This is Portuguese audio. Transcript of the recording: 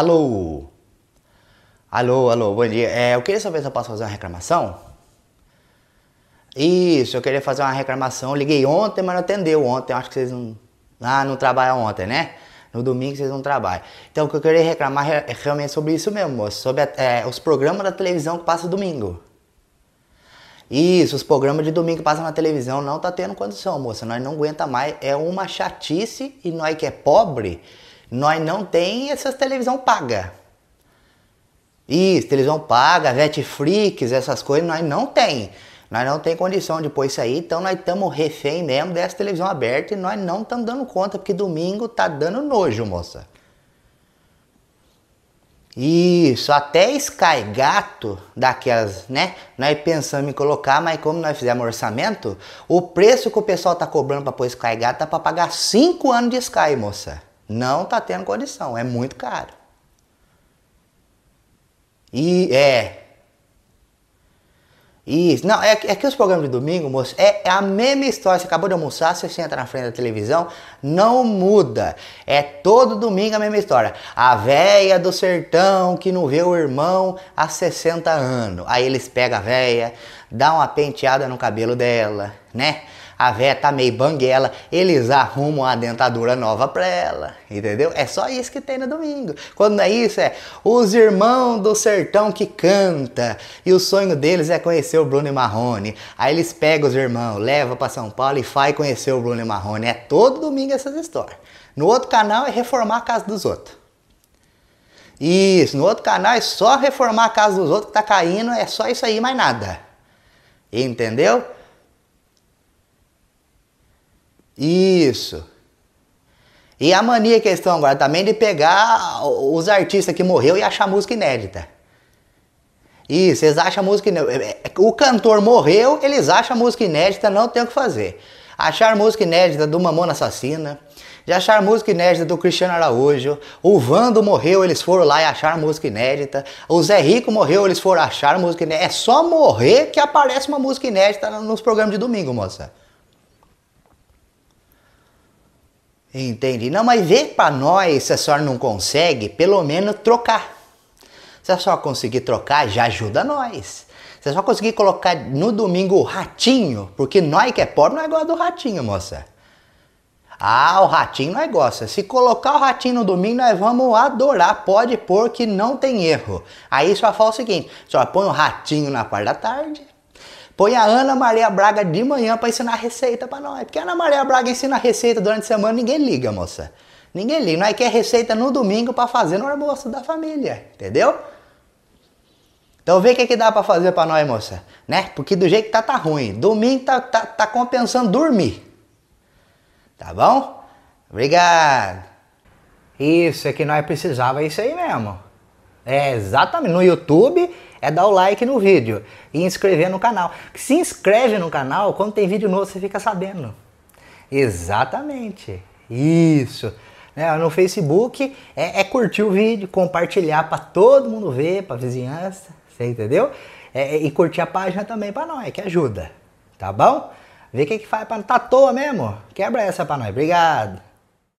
Alô? Alô, alô, bom dia. É, eu queria saber se eu posso fazer uma reclamação. Isso, eu queria fazer uma reclamação. Eu liguei ontem, mas não atendeu ontem. acho que vocês não. Ah, não trabalham ontem, né? No domingo vocês não trabalham. Então, o que eu queria reclamar é realmente sobre isso mesmo, moço. Sobre é, os programas da televisão que passa domingo. Isso, os programas de domingo que passam na televisão não tá tendo condição, moça. Nós não aguenta mais. É uma chatice e nós que é pobre nós não tem essas televisão paga. Isso, televisão paga, Netflix, essas coisas, nós não tem. Nós não tem condição de pôr isso aí, então nós estamos refém mesmo dessa televisão aberta e nós não estamos dando conta, porque domingo tá dando nojo, moça. Isso, até Sky Gato, daquelas, né? Nós pensamos em colocar, mas como nós fizemos orçamento, o preço que o pessoal tá cobrando para pôr Sky Gato tá para pagar 5 anos de Sky, moça. Não tá tendo condição, é muito caro. E é. Isso. Não, é, é que os programas de domingo, moço, é, é a mesma história. Você acabou de almoçar, você senta na frente da televisão, não muda. É todo domingo a mesma história. A véia do sertão que não vê o irmão há 60 anos. Aí eles pegam a véia, dá uma penteada no cabelo dela né? A véia tá meio banguela, eles arrumam a dentadura nova pra ela, entendeu? É só isso que tem no domingo. Quando não é isso, é os irmãos do sertão que canta. E o sonho deles é conhecer o Bruno Marrone. Aí eles pegam os irmãos, levam para São Paulo e faz conhecer o Bruno Marrone. É todo domingo essas histórias. No outro canal é reformar a casa dos outros. Isso, no outro canal é só reformar a casa dos outros que tá caindo, é só isso aí, mais nada. Entendeu? Isso. E a mania que eles estão agora também de pegar os artistas que morreu e achar música inédita. Isso, eles acham música inédita. É, o cantor morreu, eles acham música inédita, não tem o que fazer. Achar música inédita do Mamona Assassina, de achar música inédita do Cristiano Araújo, o Vando morreu, eles foram lá e acharam música inédita, o Zé Rico morreu, eles foram achar música inédita. É só morrer que aparece uma música inédita nos programas de domingo, moça. Entendi. Não, mas vê para nós se a senhora não consegue, pelo menos trocar. Se a senhora conseguir trocar, já ajuda nós. Se a senhora conseguir colocar no domingo o ratinho, porque nós que é pobre não é igual do ratinho, moça. Ah, o ratinho nós gosta. Se colocar o ratinho no domingo, nós vamos adorar. Pode pôr que não tem erro. Aí só fala o seguinte: só põe o ratinho na parte da tarde Põe a Ana Maria Braga de manhã para ensinar a receita para nós. Porque a Ana Maria Braga ensina a receita durante a semana, ninguém liga, moça. Ninguém liga. Nós quer receita no domingo para fazer no almoço da família, entendeu? Então vê o que, que dá para fazer para nós, moça, né? Porque do jeito que tá tá ruim. Domingo tá, tá, tá compensando dormir. Tá bom? Obrigado. Isso é que nós precisava, é isso aí mesmo. É, exatamente. No YouTube é dar o like no vídeo e inscrever no canal. Se inscreve no canal, quando tem vídeo novo você fica sabendo. Exatamente. Isso. Né, no Facebook é, é curtir o vídeo, compartilhar para todo mundo ver, para vizinhança, você entendeu? É, é, e curtir a página também para nós, que ajuda. Tá bom? Vê o que, que faz para. Tá à toa mesmo? Quebra essa para nós. Obrigado.